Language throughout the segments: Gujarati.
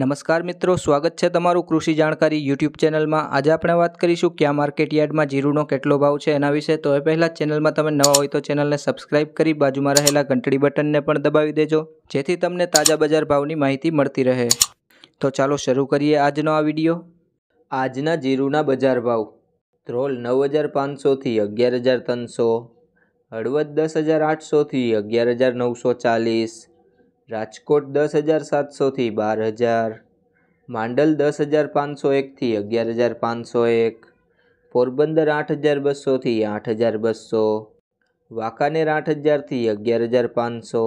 નમસ્કાર મિત્રો સ્વાગત છે તમારું કૃષિ જાણકારી યુટ્યુબ ચેનલમાં આજે આપણે વાત કરીશું ક્યાં માર્કેટ યાર્ડમાં જીરુનો કેટલો ભાવ છે એના વિશે તો એ પહેલાં ચેનલમાં તમે નવા હોય તો ચેનલને સબસ્ક્રાઇબ કરી બાજુમાં રહેલા ઘંટડી બટનને પણ દબાવી દેજો જેથી તમને તાજા બજાર ભાવની માહિતી મળતી રહે તો ચાલો શરૂ કરીએ આજનો આ વિડીયો આજના જીરુના બજાર ભાવ ધ્રોલ નવ હજાર પાંચસોથી અગિયાર હજાર ત્રણસો હળવદ દસ હજાર આઠસોથી અગિયાર હજાર નવસો ચાલીસ રાજકોટ દસ હજાર સાતસોથી બાર હજાર માંડલ દસ હજાર પાંચસો એકથી અગિયાર હજાર પાંચસો એક પોરબંદર આઠ હજાર બસોથી આઠ હજાર બસો વાંકાનેર આઠ હજારથી અગિયાર હજાર પાંચસો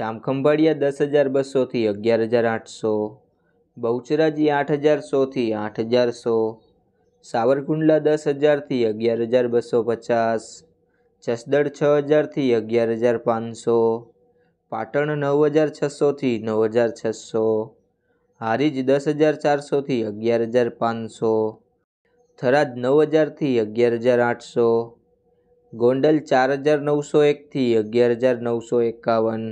જામખંભાળિયા દસ હજાર બસોથી અગિયાર હજાર આઠસો બહુચરાજી આઠ હજાર સોથી આઠ હજાર સો સાવરકુંડલા દસ હજારથી અગિયાર હજાર બસો પચાસ જસદળ છ હજારથી અગિયાર હજાર પાંચસો પાટણ નવ હજાર છસોથી નવ હજાર છસો હારીજ દસ હજાર ચારસોથી અગિયાર હજાર પાંચસો થરાદ નવ હજારથી અગિયાર હજાર આઠસો ગોંડલ ચાર હજાર નવસો એકથી અગિયાર હજાર નવસો એકાવન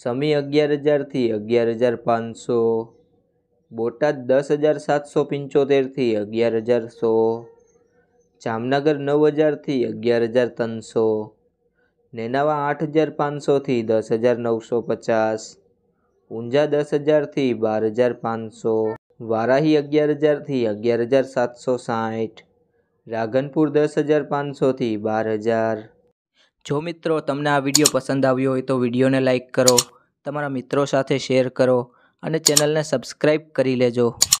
સમી અગિયાર હજારથી અગિયાર હજાર પાંચસો બોટાદ દસ હજાર સાતસો પંચોતેરથી અગિયાર હજાર સો જામનગર નવ હજારથી અગિયાર હજાર ત્રણસો નેનાવા આઠ હજાર પાંચસોથી દસ હજાર નવસો પચાસ ઊંઝા દસ હજારથી બાર હજાર પાંચસો વારાહી અગિયાર હજારથી અગિયાર હજાર સાતસો સાઠ રાધનપુર દસ હજાર પાંચસોથી બાર હજાર જો મિત્રો તમને આ વિડીયો પસંદ આવ્યો હોય તો વિડીયોને લાઇક કરો તમારા મિત્રો સાથે શેર કરો અને ચેનલને સબસ્ક્રાઈબ કરી લેજો